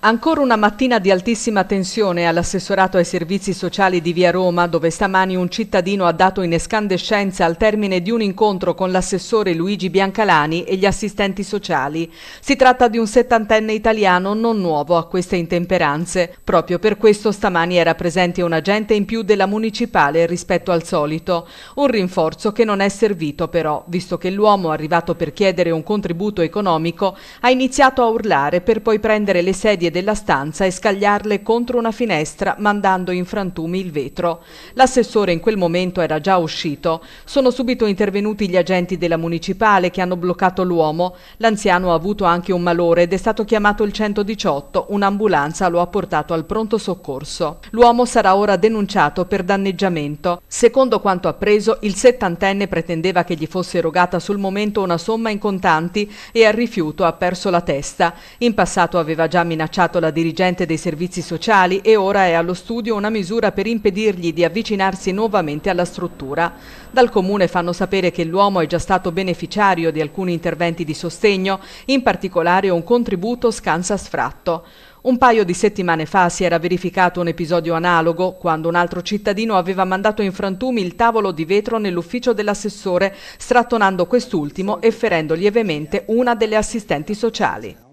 Ancora una mattina di altissima tensione all'assessorato ai servizi sociali di Via Roma, dove stamani un cittadino ha dato in escandescenza al termine di un incontro con l'assessore Luigi Biancalani e gli assistenti sociali. Si tratta di un settantenne italiano non nuovo a queste intemperanze. Proprio per questo stamani era presente un agente in più della municipale rispetto al solito. Un rinforzo che non è servito però, visto che l'uomo arrivato per chiedere un contributo economico ha iniziato a urlare per poi prendere le sedie sedie della stanza e scagliarle contro una finestra mandando in frantumi il vetro. L'assessore in quel momento era già uscito. Sono subito intervenuti gli agenti della municipale che hanno bloccato l'uomo. L'anziano ha avuto anche un malore ed è stato chiamato il 118. Un'ambulanza lo ha portato al pronto soccorso. L'uomo sarà ora denunciato per danneggiamento. Secondo quanto appreso, il settantenne pretendeva che gli fosse erogata sul momento una somma in contanti e al rifiuto ha perso la testa. In passato aveva già minacciato minacciato la dirigente dei servizi sociali e ora è allo studio una misura per impedirgli di avvicinarsi nuovamente alla struttura. Dal comune fanno sapere che l'uomo è già stato beneficiario di alcuni interventi di sostegno, in particolare un contributo scansa sfratto. Un paio di settimane fa si era verificato un episodio analogo, quando un altro cittadino aveva mandato in frantumi il tavolo di vetro nell'ufficio dell'assessore, strattonando quest'ultimo e ferendo lievemente una delle assistenti sociali.